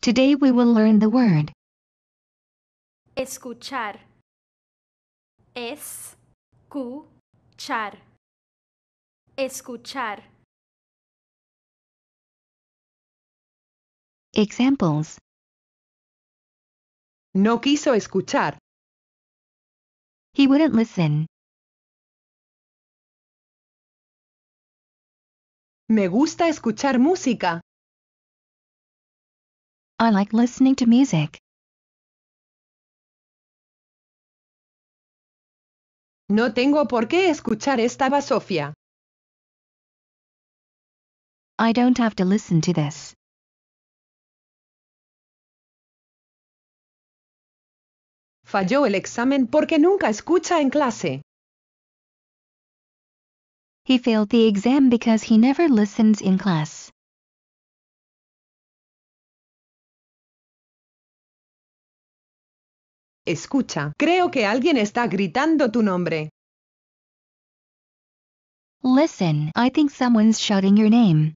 Today we will learn the word escuchar. Escuchar. Escuchar. Examples No quiso escuchar. He wouldn't listen. Me gusta escuchar música. I like listening to music. No tengo por qué escuchar esta basofia. I don't have to listen to this. Falló el examen porque nunca escucha en clase. He failed the exam because he never listens in class. Escucha, creo que alguien está gritando tu nombre. Listen, I think someone's shouting your name.